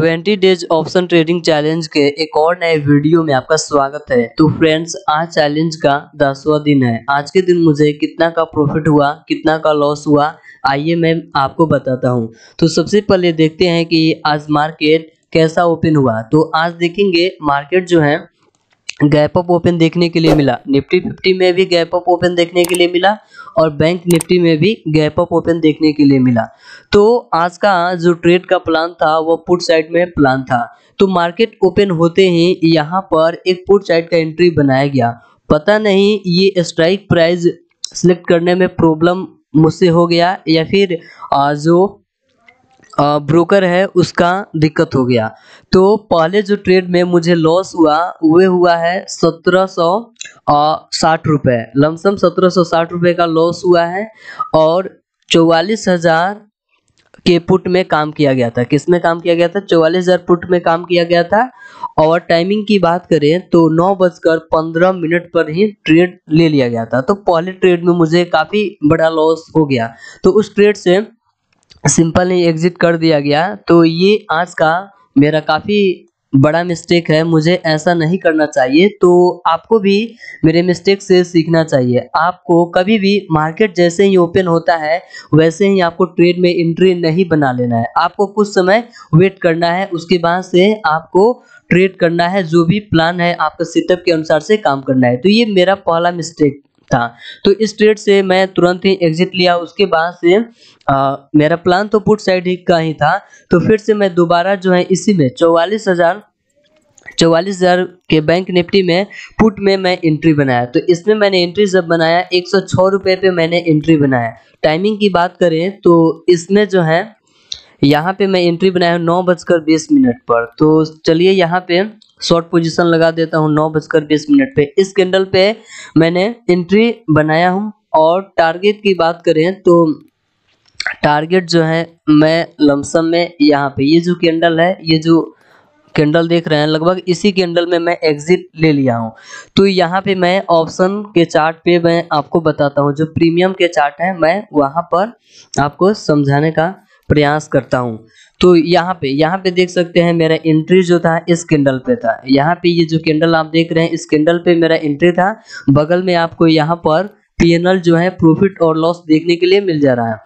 20 days option trading challenge के एक और नए वीडियो में आपका स्वागत है तो फ्रेंड्स आज चैलेंज का दसवा दिन है आज के दिन मुझे कितना का प्रॉफिट हुआ कितना का लॉस हुआ आइए मैं आपको बताता हूँ तो सबसे पहले देखते हैं कि आज मार्केट कैसा ओपन हुआ तो आज देखेंगे मार्केट जो है गैप अप ओपन देखने के लिए मिला निफ्टी फिफ्टी में भी गैप अप ओपन देखने के लिए मिला और बैंक निफ्टी में भी गैप अप ओपन देखने के लिए मिला तो आज का जो ट्रेड का प्लान था वो पुट साइड में प्लान था तो मार्केट ओपन होते ही यहाँ पर एक पुट साइड का एंट्री बनाया गया पता नहीं ये स्ट्राइक प्राइस सिलेक्ट करने में प्रॉब्लम मुझसे हो गया या फिर जो ब्रोकर है उसका दिक्कत हो गया तो पहले जो ट्रेड में मुझे लॉस हुआ वह हुआ है सत्रह सौ साठ रुपये लमसम सत्रह सौ साठ रुपये का लॉस हुआ है और चौवालीस हज़ार के पुट में काम किया गया था किस में काम किया गया था चौवालीस हज़ार पुट में काम किया गया था और टाइमिंग की बात करें तो नौ बजकर पंद्रह मिनट पर ही ट्रेड ले लिया गया था तो पहले ट्रेड में मुझे काफ़ी बड़ा लॉस हो गया तो उस ट्रेड से सिंपली एग्जिट कर दिया गया तो ये आज का मेरा काफ़ी बड़ा मिस्टेक है मुझे ऐसा नहीं करना चाहिए तो आपको भी मेरे मिस्टेक से सीखना चाहिए आपको कभी भी मार्केट जैसे ही ओपन होता है वैसे ही आपको ट्रेड में एंट्री नहीं बना लेना है आपको कुछ समय वेट करना है उसके बाद से आपको ट्रेड करना है जो भी प्लान है आपका सेटअप के अनुसार से काम करना है तो ये मेरा पहला मिस्टेक था तो इस ट्रेड से मैं तुरंत ही एग्जिट लिया उसके बाद से आ, मेरा प्लान तो पुट साइड ही का ही था तो फिर से मैं दोबारा जो है इसी में चौवालीस हज़ार चौवालीस हज़ार के बैंक निफ्टी में पुट में मैं एंट्री बनाया तो इसमें मैंने एंट्री जब बनाया एक सौ छः रुपये पर मैंने एंट्री बनाया टाइमिंग की बात करें तो इसमें जो है यहाँ पे मैं एंट्री बनाया हूँ नौ बजकर बीस मिनट पर तो चलिए यहाँ पे शॉर्ट पोजीशन लगा देता हूँ नौ बजकर बीस मिनट पे इस कैंडल पे मैंने एंट्री बनाया हूँ और टारगेट की बात करें तो टारगेट जो है मैं लमसम में यहाँ पे ये जो कैंडल है ये जो कैंडल देख रहे हैं लगभग इसी कैंडल में मैं एग्जिट ले लिया हूँ तो यहाँ पे मैं ऑप्शन के चार्ट पे मैं आपको बताता हूँ जो प्रीमियम के चार्ट है मैं वहाँ पर आपको समझाने का प्रयास करता हूँ तो यहाँ पे यहाँ पे देख सकते हैं मेरा एंट्री जो था इस किंडल पे था यहाँ पे ये जो किंडल आप देख रहे हैं इस किंडल पे मेरा एंट्री था बगल में आपको यहाँ पर पी जो है प्रॉफिट और लॉस देखने के लिए मिल जा रहा है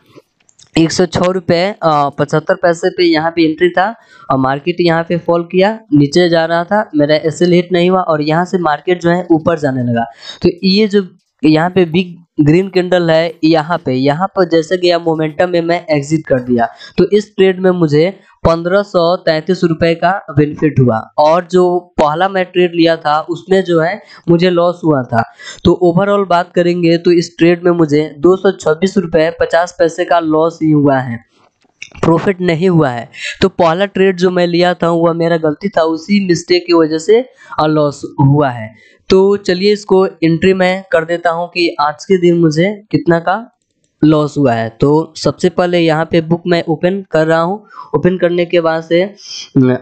एक सौ छः रुपये पचहत्तर पैसे पे यहाँ पे एंट्री था और मार्केट यहाँ पे फॉल किया नीचे जा रहा था मेरा एस हिट नहीं हुआ और यहाँ से मार्केट जो है ऊपर जाने लगा तो ये जो यहाँ पे बिग ग्रीन कैंडल है यहाँ पे यहाँ पर जैसे गया मोमेंटम में मैं एग्जिट कर दिया तो इस ट्रेड में मुझे पंद्रह सौ तैंतीस रुपये का बेनिफिट हुआ और जो पहला मैं ट्रेड लिया था उसमें जो है मुझे लॉस हुआ था तो ओवरऑल बात करेंगे तो इस ट्रेड में मुझे दो सौ छब्बीस रुपये पचास पैसे का लॉस ही हुआ है प्रॉफिट नहीं हुआ है तो पहला ट्रेड जो मैं लिया था वह मेरा गलती था उसी मिस्टेक की वजह से लॉस हुआ है तो चलिए इसको एंट्री मैं कर देता हूँ कि आज के दिन मुझे कितना का लॉस हुआ है तो सबसे पहले यहाँ पे बुक मैं ओपन कर रहा हूँ ओपन करने के बाद से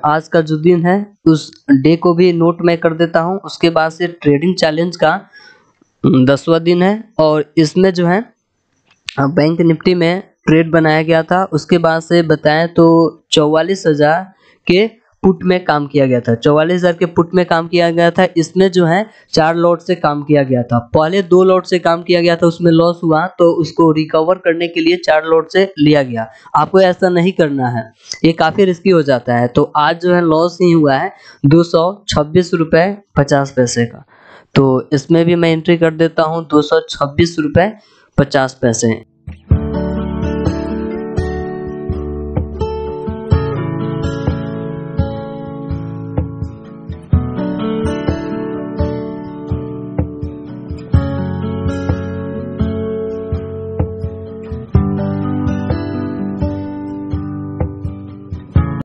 आज का जो दिन है उस डे को भी नोट मैं कर देता हूँ उसके बाद से ट्रेडिंग चैलेंज का दसवा दिन है और इसमें जो है बैंक निफ्टी में ट्रेड बनाया गया था उसके बाद से बताएं तो चौवालीस हजार के पुट में काम किया गया था चौवालीस हजार के पुट में काम किया गया था इसमें जो है चार लॉट से काम किया गया था पहले दो लॉट से काम किया गया था उसमें लॉस हुआ तो उसको रिकवर करने के लिए चार लॉट से लिया गया आपको ऐसा नहीं करना है ये काफी रिस्की हो जाता है तो आज जो है लॉस ही हुआ है दो सौ छब्बीस रुपए पचास पैसे का तो इसमें भी मैं एंट्री कर देता हूँ दो सौ छब्बीस रुपए पचास पैसे